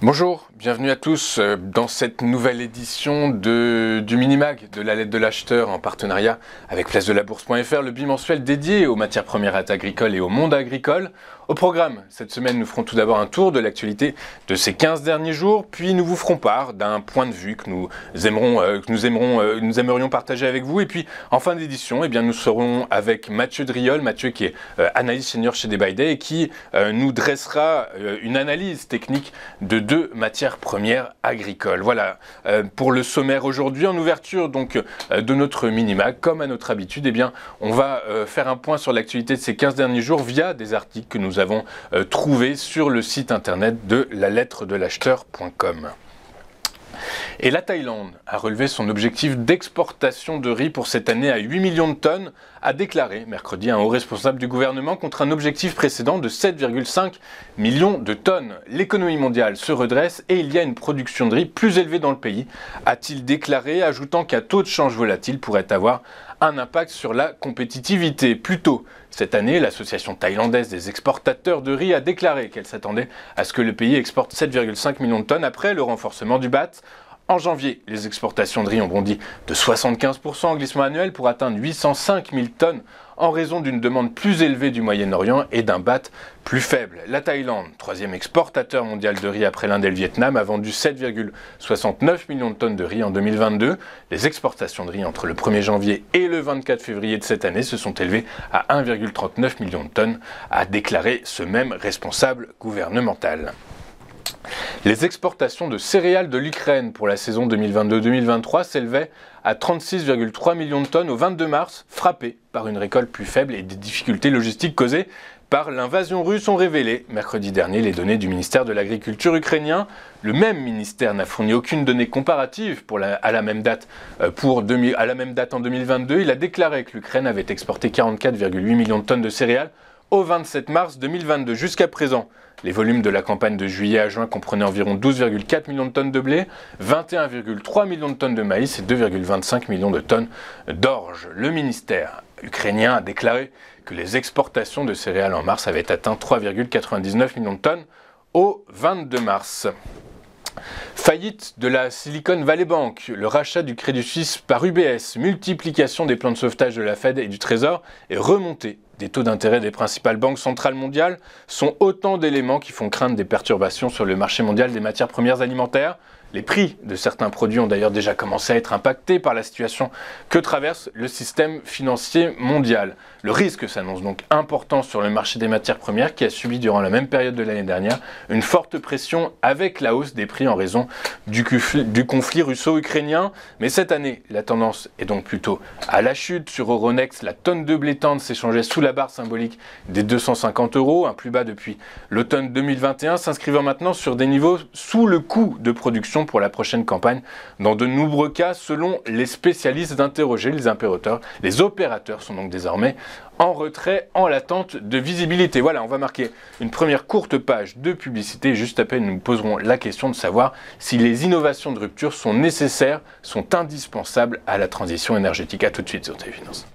Bonjour, bienvenue à tous euh, dans cette nouvelle édition de, du Minimag, de la lettre de l'acheteur en partenariat avec place de la bourse.fr, le bimensuel dédié aux matières premières agricoles et au monde agricole. Au programme, cette semaine, nous ferons tout d'abord un tour de l'actualité de ces 15 derniers jours, puis nous vous ferons part d'un point de vue que nous aimerons, euh, nous, aimerons euh, nous aimerions partager avec vous. Et puis, en fin d'édition, eh bien, nous serons avec Mathieu Driol, Mathieu qui est analyste senior chez D-By-Day et qui nous dressera une analyse technique de de matières premières agricoles. Voilà euh, pour le sommaire aujourd'hui. En ouverture donc euh, de notre minima, comme à notre habitude, eh bien, on va euh, faire un point sur l'actualité de ces 15 derniers jours via des articles que nous avons trouvés sur le site internet de la lettre de l'acheteur.com. Et la Thaïlande a relevé son objectif d'exportation de riz pour cette année à 8 millions de tonnes, a déclaré mercredi un haut responsable du gouvernement contre un objectif précédent de 7,5 millions de tonnes. L'économie mondiale se redresse et il y a une production de riz plus élevée dans le pays, a-t-il déclaré, ajoutant qu'un taux de change volatile pourrait avoir un impact sur la compétitivité. Plus tôt cette année, l'association thaïlandaise des exportateurs de riz a déclaré qu'elle s'attendait à ce que le pays exporte 7,5 millions de tonnes après le renforcement du BAT. En janvier, les exportations de riz ont bondi de 75% en glissement annuel pour atteindre 805 000 tonnes en raison d'une demande plus élevée du Moyen-Orient et d'un BAT plus faible. La Thaïlande, troisième exportateur mondial de riz après l'Inde et le Vietnam, a vendu 7,69 millions de tonnes de riz en 2022. Les exportations de riz entre le 1er janvier et le 24 février de cette année se sont élevées à 1,39 millions de tonnes, a déclaré ce même responsable gouvernemental. Les exportations de céréales de l'Ukraine pour la saison 2022-2023 s'élevaient à 36,3 millions de tonnes au 22 mars, frappées par une récolte plus faible et des difficultés logistiques causées par l'invasion russe ont révélé mercredi dernier les données du ministère de l'Agriculture ukrainien. Le même ministère n'a fourni aucune donnée comparative à, la même date, euh, pour à la même date en 2022. Il a déclaré que l'Ukraine avait exporté 44,8 millions de tonnes de céréales au 27 mars 2022. Jusqu'à présent, les volumes de la campagne de juillet à juin comprenaient environ 12,4 millions de tonnes de blé, 21,3 millions de tonnes de maïs et 2,25 millions de tonnes d'orge. Le ministère ukrainien a déclaré que les exportations de céréales en mars avaient atteint 3,99 millions de tonnes au 22 mars. Faillite de la Silicon Valley Bank, le rachat du Crédit Suisse par UBS, multiplication des plans de sauvetage de la Fed et du Trésor est remontée des taux d'intérêt des principales banques centrales mondiales sont autant d'éléments qui font craindre des perturbations sur le marché mondial des matières premières alimentaires. Les prix de certains produits ont d'ailleurs déjà commencé à être impactés par la situation que traverse le système financier mondial. Le risque s'annonce donc important sur le marché des matières premières qui a subi durant la même période de l'année dernière une forte pression avec la hausse des prix en raison du, conflit russo-ukrainien. Mais cette année, la tendance est donc plutôt à la chute. Sur Euronext, la tonne de blé tendre s'échangeait sous la la barre symbolique des 250 euros, un plus bas depuis l'automne 2021, s'inscrivant maintenant sur des niveaux sous le coût de production pour la prochaine campagne. Dans de nombreux cas, selon les spécialistes d'interroger les impérateurs, les opérateurs sont donc désormais en retrait en l'attente de visibilité. Voilà, on va marquer une première courte page de publicité. Juste à peine, nous poserons la question de savoir si les innovations de rupture sont nécessaires, sont indispensables à la transition énergétique. A tout de suite sur Finance.